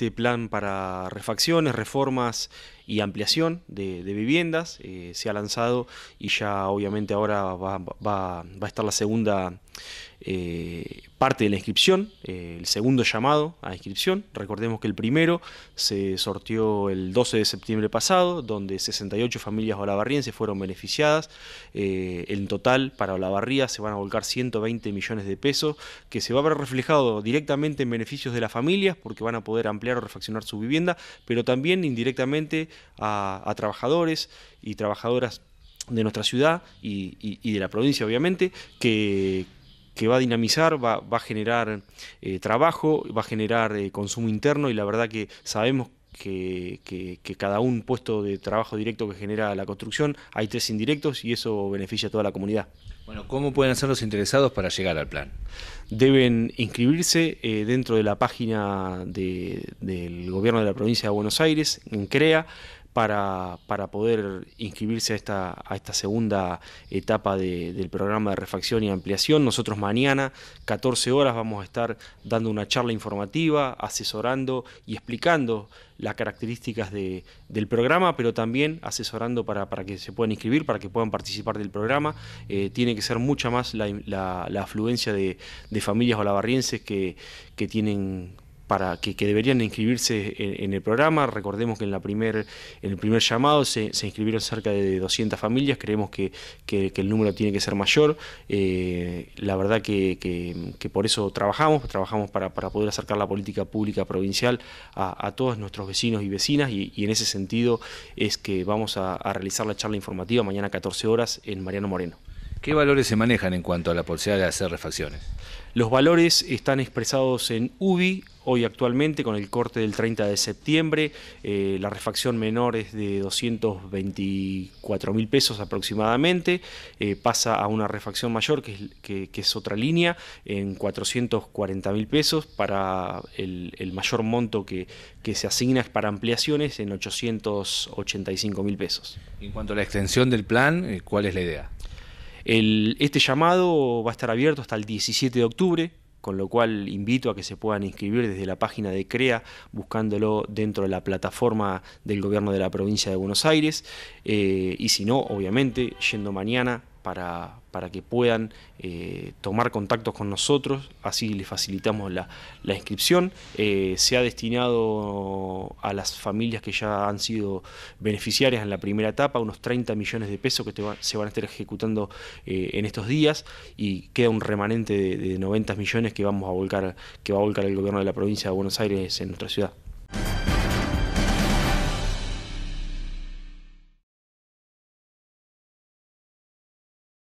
Este plan para refacciones, reformas y ampliación de, viviendas. Eh, se ha lanzado y ya obviamente ahora va, a estar la segunda eh, parte de la inscripción, eh, el segundo llamado a inscripción. Recordemos que el primero se sortió el 12 de septiembre pasado, donde 68 familias olavarrienses fueron beneficiadas. en total, para Olavarría se van a volcar 120 millones de pesos, que se va a ver reflejado directamente en beneficios de las familias, porque van a poder ampliar o refaccionar su vivienda, pero también indirectamente a, trabajadores y trabajadoras de nuestra ciudad y, de la provincia, obviamente, que, va a dinamizar, va, a generar eh, trabajo, va a generar eh, consumo interno y la verdad que sabemos que, cada un puesto de trabajo directo que genera la construcción, hay tres indirectos y eso beneficia a toda la comunidad. Bueno, ¿cómo pueden hacer los interesados para llegar al plan? Deben inscribirse eh, dentro de la página del gobierno de la provincia de Buenos Aires, en CREA, para, para poder inscribirse a esta, a esta segunda etapa del programa de refacción y ampliación. Nosotros mañana, 14 horas, vamos a estar dando una charla informativa, asesorando y explicando las características del programa, pero también asesorando para, para, que se puedan inscribir, para que puedan participar del programa. Eh, tiene que ser mucha más la, la, afluencia de, familias olavarrienses que tienen para que, deberían inscribirse en, el programa. Recordemos que en, la primer, el primer llamado se, inscribieron cerca de 200 familias, creemos que, el número tiene que ser mayor. Eh, la verdad que, por eso trabajamos, trabajamos para, para, poder acercar la política pública provincial a, todos nuestros vecinos y vecinas y, en ese sentido es que vamos a, a realizar la charla informativa mañana a 14 horas en Mariano Moreno. ¿Qué valores se manejan en cuanto a la posibilidad de hacer refacciones? Los valores están expresados en UBI, hoy actualmente con el corte del 30 de septiembre, eh, la refacción menor es de 224 mil pesos aproximadamente, eh, pasa a una refacción mayor que es, otra línea en 440 mil pesos, para el, mayor monto que, que, se asigna es para ampliaciones en 885 mil pesos. En cuanto a la extensión del plan, eh, ¿cuál es la idea? este llamado va a estar abierto hasta el 17 de octubre, con lo cual invito a que se puedan inscribir desde la página de CREA, buscándolo dentro de la plataforma del gobierno de la provincia de Buenos Aires, eh, y si no, obviamente, yendo mañana para, para que puedan eh, tomar contactos con nosotros, así les facilitamos la, inscripción. Eh, se ha destinado a las familias que ya han sido beneficiarias en la primera etapa unos 30 millones de pesos que se van a estar ejecutando eh, en estos días y queda un remanente de, 90 millones que vamos a volcar, que va a volcar el gobierno de la provincia de Buenos Aires en nuestra ciudad.